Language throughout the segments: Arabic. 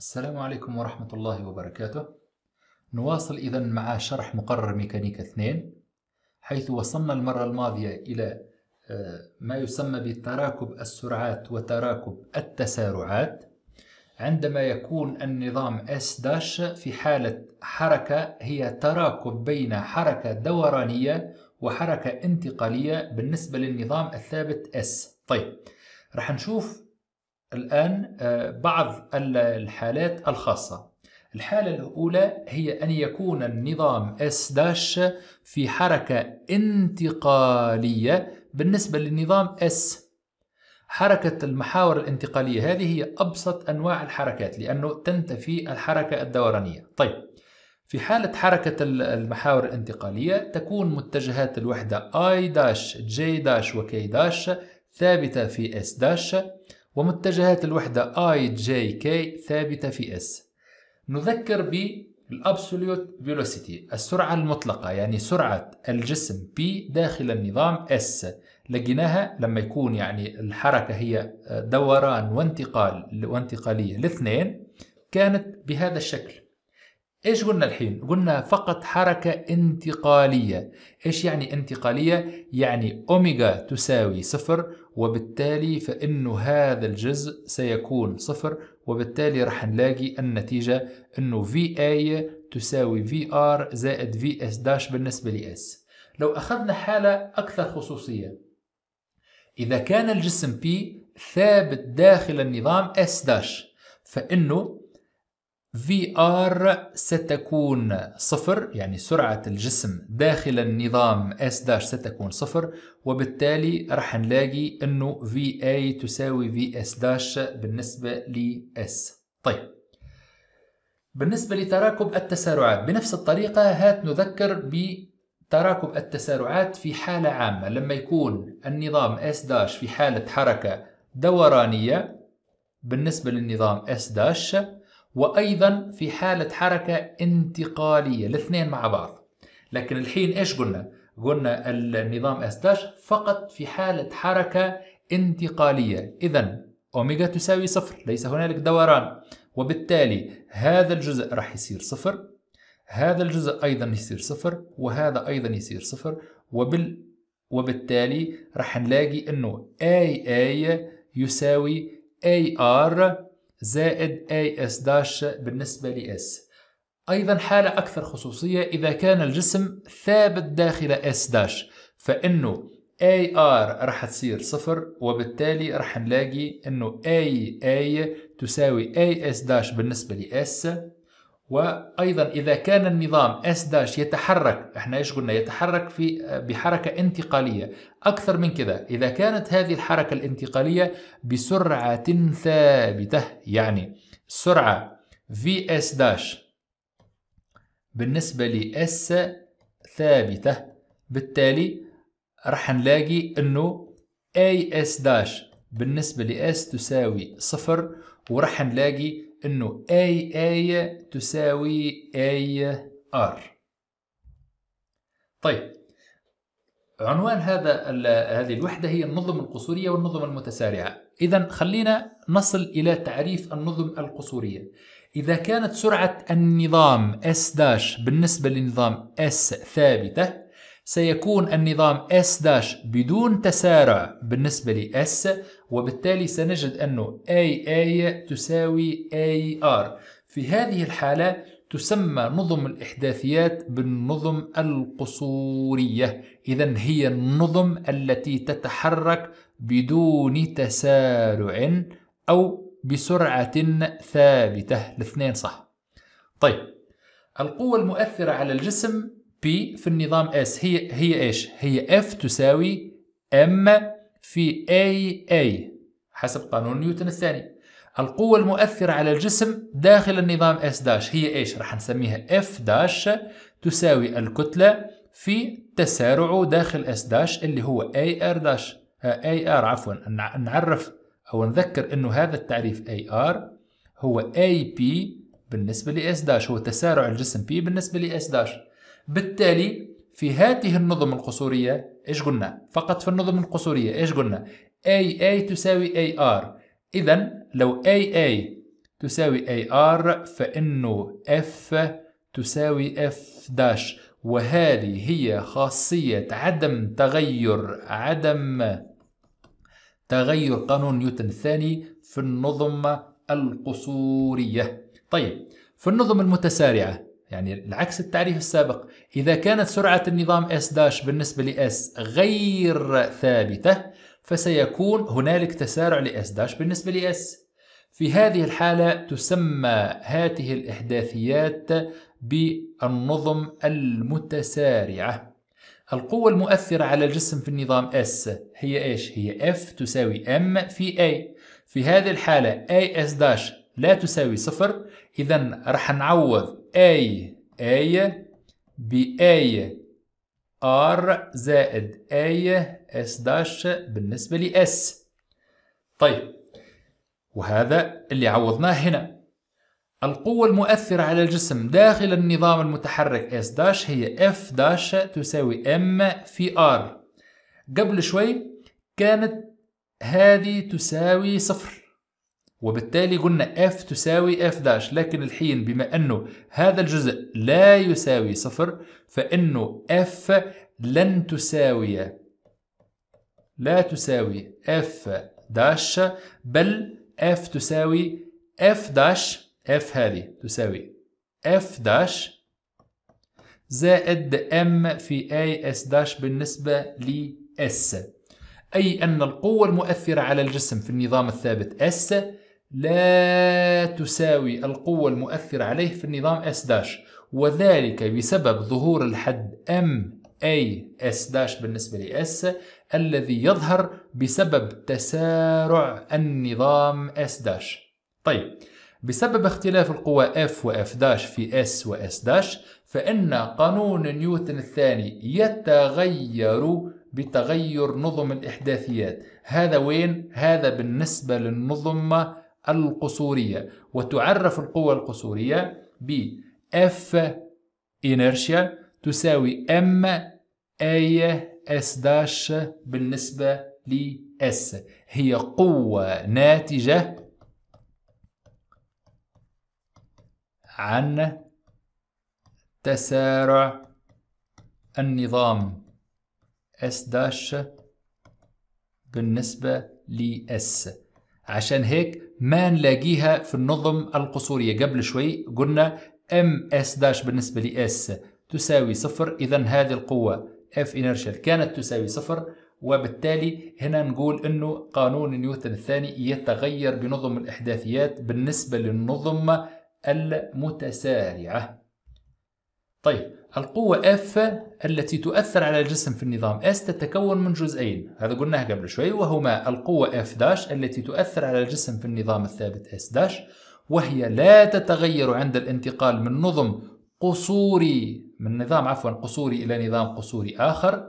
السلام عليكم ورحمة الله وبركاته نواصل إذا مع شرح مقرر ميكانيكا 2 حيث وصلنا المرة الماضية إلى آه، ما يسمى بتراكب السرعات وتراكب التسارعات عندما يكون النظام S داش في حالة حركة هي تراكب بين حركة دورانية وحركة انتقالية بالنسبة للنظام الثابت S طيب رح نشوف الآن آه، بعض الحالات الخاصة الحالة الأولى هي أن يكون النظام S داش في حركة انتقالية بالنسبة للنظام S حركة المحاور الانتقالية هذه هي أبسط أنواع الحركات لأنه تنتفي الحركة الدورانية طيب في حالة حركة المحاور الانتقالية تكون متجهات الوحدة I داش J داش وK داش ثابتة في S داش ومتجهات الوحدة اي جي كي ثابتة في اس نذكر بالابسوليوت فيلوسيتي السرعة المطلقة يعني سرعة الجسم P داخل النظام S لقيناها لما يكون يعني الحركة هي دوران وانتقال وانتقالية الاثنين كانت بهذا الشكل ايش قلنا الحين؟ قلنا فقط حركة انتقالية، ايش يعني انتقالية؟ يعني اوميجا تساوي صفر وبالتالي فإن هذا الجزء سيكون صفر وبالتالي رح نلاقي النتيجة أنه VA تساوي VR زائد VS داش بالنسبة لS لو أخذنا حالة أكثر خصوصية إذا كان الجسم P ثابت داخل النظام S داش فإنه VR ستكون صفر يعني سرعة الجسم داخل النظام S' ستكون صفر وبالتالي راح نلاقي انه VA تساوي VS' بالنسبة ل S طيب بالنسبة لتراكب التسارعات بنفس الطريقة هات نذكر بتراكب التسارعات في حالة عامة لما يكون النظام S' في حالة حركة دورانية بالنسبة للنظام S' وأيضا في حالة حركة انتقالية الاثنين مع بعض لكن الحين إيش قلنا؟ قلنا النظام اس داش فقط في حالة حركة انتقالية إذا أوميجا تساوي صفر ليس هنالك دوران وبالتالي هذا الجزء راح يصير صفر هذا الجزء أيضا يصير صفر وهذا أيضا يصير صفر وبال وبالتالي راح نلاقي أنه اي اي يساوي اي ار زائد اي اس داش بالنسبة ل اس أيضا حالة أكثر خصوصية إذا كان الجسم ثابت داخل اس داش فإنه اي ار راح تصير صفر وبالتالي راح نلاقي انه اي اي تساوي اي اس داش بالنسبه ل اس وايضا اذا كان النظام اس داش يتحرك احنا ايش قلنا يتحرك في آه، بحركه انتقاليه اكثر من كذا اذا كانت هذه الحركه الانتقاليه بسرعه ثابته يعني السرعه في اس داش بالنسبه لاس ثابته بالتالي راح نلاقي انه اي اس داش بالنسبه لاس تساوي صفر وراح نلاقي أنه AA تساوي AR طيب عنوان هذا هذه الوحدة هي النظم القصورية والنظم المتسارعة إذا خلينا نصل إلى تعريف النظم القصورية إذا كانت سرعة النظام S' بالنسبة للنظام S ثابتة سيكون النظام S- بدون تسارع بالنسبة ل S وبالتالي سنجد أنه AA تساوي AR في هذه الحالة تسمى نظم الإحداثيات بالنظم القصورية إذا هي النظم التي تتحرك بدون تسارع أو بسرعة ثابتة الاثنين صح طيب القوة المؤثرة على الجسم بي في النظام اس هي هي ايش؟ هي اف تساوي ام في اي اي حسب قانون نيوتن الثاني. القوة المؤثرة على الجسم داخل النظام اس داش هي ايش؟ راح نسميها اف داش تساوي الكتلة في تسارع داخل اس داش اللي هو اي ار داش اي ار عفوا نعرف او نذكر انه هذا التعريف اي ار هو اي بي بالنسبة لاس داش هو تسارع الجسم بي بالنسبة لاس داش بالتالي في هذه النظم القصورية إيش قلنا؟ فقط في النظم القصورية إيش قلنا؟ AA تساوي AR إذا لو AA تساوي AR فإنه F تساوي F داش وهذه هي خاصية عدم تغير عدم تغير قانون نيوتن الثاني في النظم القصورية طيب في النظم المتسارعة يعني العكس التعريف السابق إذا كانت سرعة النظام S داش بالنسبة ل S غير ثابتة فسيكون هنالك تسارع ل S داش بالنسبة ل S في هذه الحالة تسمى هاته الإحداثيات بالنظم المتسارعة القوة المؤثرة على الجسم في النظام S هي إيش؟ هي F تساوي M في A في هذه الحالة S داش لا تساوي صفر إذا راح نعوض أي أي بأي R زائد أي S داش بالنسبة لS طيب وهذا اللي عوضناه هنا القوة المؤثرة على الجسم داخل النظام المتحرك S داش هي F داش تساوي M في R قبل شوي كانت هذه تساوي صفر وبالتالي قلنا f تساوي f داش لكن الحين بما أنه هذا الجزء لا يساوي صفر فإنه f لن تساوي لا تساوي f داش بل f تساوي f داش f هذه تساوي f داش زائد m في a s داش بالنسبة ل s أي أن القوة المؤثرة على الجسم في النظام الثابت S لا تساوي القوة المؤثرة عليه في النظام S داش وذلك بسبب ظهور الحد M A S داش بالنسبة ل S الذي يظهر بسبب تسارع النظام S داش طيب بسبب اختلاف القوى F و F داش في S و S داش فإن قانون نيوتن الثاني يتغير بتغير نظم الإحداثيات هذا وين؟ هذا بالنسبة للنظم القصورية وتعرف القوة القصورية ب F inertia تساوي M A S داش بالنسبة ل S هي قوة ناتجة عن تسارع النظام S داش بالنسبة ل S عشان هيك ما نلاقيها في النظم القصورية قبل شوي قلنا ام اس داش بالنسبة اس تساوي صفر إذا هذه القوة اف انرشال كانت تساوي صفر وبالتالي هنا نقول أنه قانون نيوتن الثاني يتغير بنظم الإحداثيات بالنسبة للنظم المتسارعة طيب القوة F التي تؤثر على الجسم في النظام S تتكون من جزئين هذا قلناه قبل شوي وهما القوة F' التي تؤثر على الجسم في النظام الثابت S' وهي لا تتغير عند الانتقال من نظم قصوري من نظام عفوا قصوري إلى نظام قصوري آخر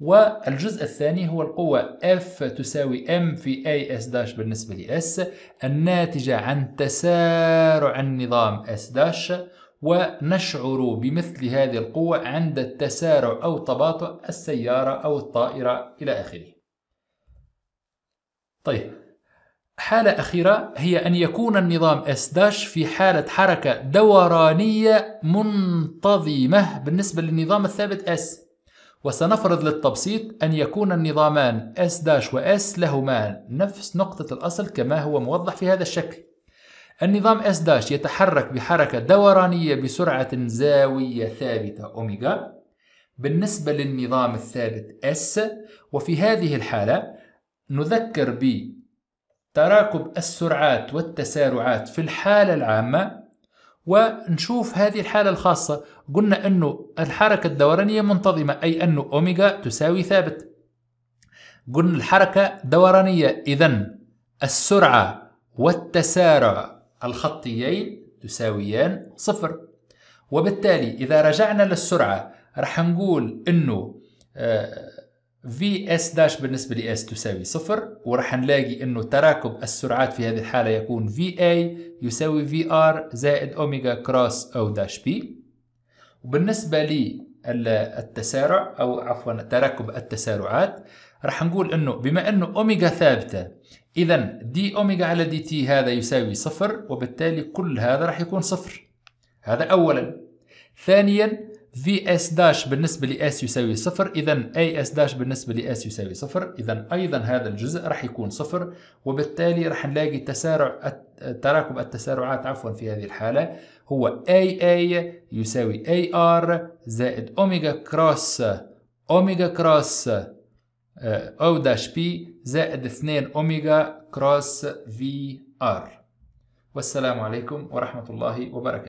والجزء الثاني هو القوة F تساوي M في A S داش بالنسبة ل S الناتجة عن تسارع النظام S داش ونشعر بمثل هذه القوة عند التسارع أو تباطؤ السيارة أو الطائرة إلى آخره طيب حالة أخيرة هي أن يكون النظام S- في حالة حركة دورانية منتظمة بالنسبة للنظام الثابت S وسنفرض للتبسيط أن يكون النظامان S- و S لهما نفس نقطة الأصل كما هو موضح في هذا الشكل النظام S داش يتحرك بحركة دورانية بسرعة زاوية ثابتة أوميجا بالنسبة للنظام الثابت S وفي هذه الحالة نذكر ب تراكب السرعات والتسارعات في الحالة العامة ونشوف هذه الحالة الخاصة قلنا أنه الحركة الدورانية منتظمة أي أن أوميجا تساوي ثابت قلنا الحركة دورانية إذا السرعة والتسارع الخطيين تساويان صفر وبالتالي إذا رجعنا للسرعة رح نقول أنه في اس داش بالنسبة ل اس تساوي صفر ورح نلاقي أنه تراكب السرعات في هذه الحالة يكون في اي يساوي في ار زائد أوميجا كروس أو داش بي وبالنسبة التسارع أو عفوا تراكب التسارعات راح نقول انه بما انه اوميجا ثابته اذا دي اوميجا على دي تي هذا يساوي صفر وبالتالي كل هذا راح يكون صفر هذا اولا ثانيا في اس داش بالنسبة لاس يساوي صفر إذا اي اس داش بالنسبة لاس يساوي صفر إذا أيضا هذا الجزء راح يكون صفر وبالتالي راح نلاقي تسارع تراكم التسارعات عفوا في هذه الحالة هو اي اي يساوي اي ار زائد أوميجا كروس أوميجا كروس او داش بي زائد 2 اوميجا كروس في ار والسلام عليكم ورحمة الله وبركاته